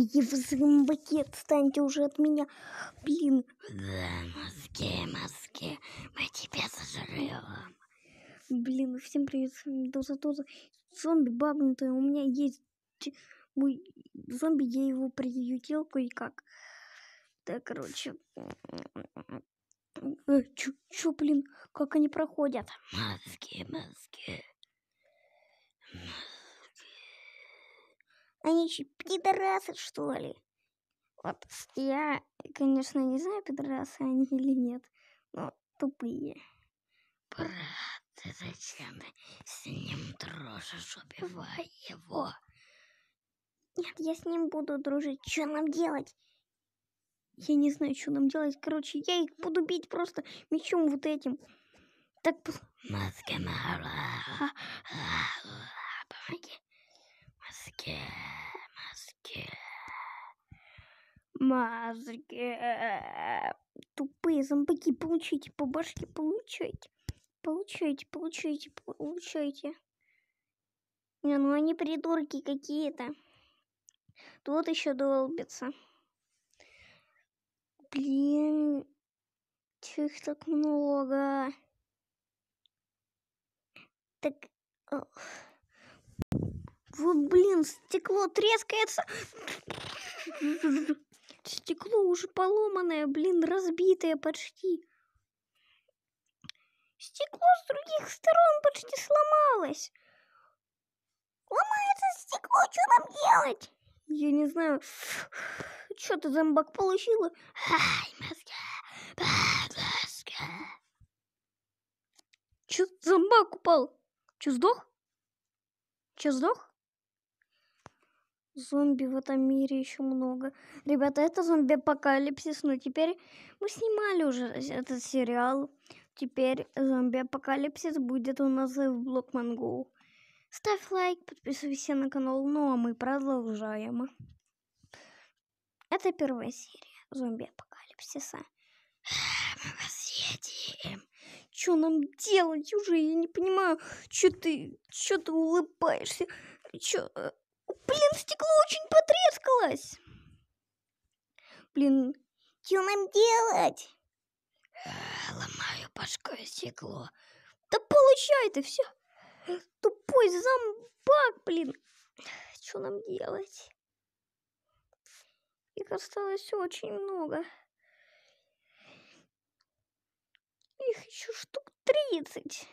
Ой, зомбаки, отстаньте уже от меня. Блин. Да, мозги, мозги, мы тебя сожрем. Блин, всем привет, с вами Доза Доза. Зомби багнутая, у меня есть мой зомби, я его приютил кое-как. Да, короче. Э, чё, чё, блин, как они проходят? Мозги, мозги. Мозги. Они еще пидорасы, что ли? Вот я, конечно, не знаю, пидорасы они или нет, но тупые. Брат, ты зачем ты с ним дружишь, убивай его? Нет, я с ним буду дружить. Что нам делать? Я не знаю, что нам делать. Короче, я их буду бить просто мечом вот этим. Так, пос... А, помоги. Мозги, мозги, мозги, Тупые зомбаки, получите по башке, получайте. Получайте, получайте, получайте. Не, ну они придурки какие-то. Тут еще долбится. Блин, чё их так много? Так... Ох блин, стекло трескается. Стекло уже поломанное, блин, разбитое почти. Стекло с других сторон почти сломалось. Ломается стекло, что нам делать? Я не знаю. Что ты, зомбак, получила? Ай, мозга, мозга. Чё, зомбак упал? Чё, сдох? Чё, сдох? Зомби в этом мире еще много. Ребята, это зомби-апокалипсис. Но ну, теперь мы снимали уже этот сериал. Теперь зомби-апокалипсис будет у нас в Блокман Go. Ставь лайк, подписывайся на канал. Ну а мы продолжаем. Это первая серия зомби-апокалипсиса. Мы вас едим. Что нам делать уже? Я не понимаю, что ты, что ты улыбаешься? Чё, э, Блин, стекло очень потрескалось. Блин, что нам делать? Ломаю башкой стекло. Да получай ты все. Тупой зомбак, блин. Что нам делать? Их осталось очень много. Их еще штук 30.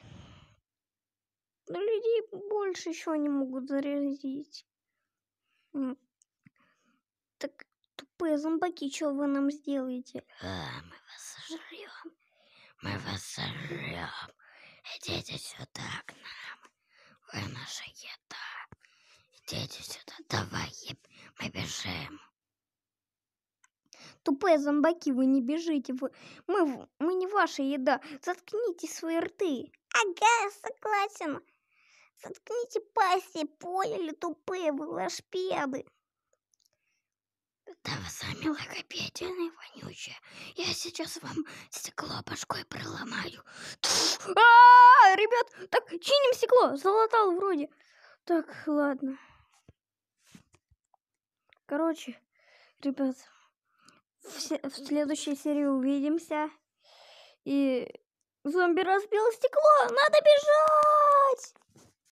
Но людей больше еще не могут заразить. Так, тупые зомбаки, что вы нам сделаете? А, мы вас сожрем. Мы вас сожрем. Идите сюда к нам. Вы наша еда. Идите сюда, давай, мы бежим. Тупые зомбаки, вы не бежите. Вы... Мы, мы не ваша еда. Заткните свои рты. Ага, согласен. Заткните пасти, поняли, тупые вы лошпеды. Да вы сами логопедины вонючие. Я сейчас вам стекло башкой проломаю. А, ребят, так чиним стекло. Залатал вроде. Так, ладно. Короче, ребят, в, в следующей серии увидимся. И зомби разбил стекло. Надо бежать!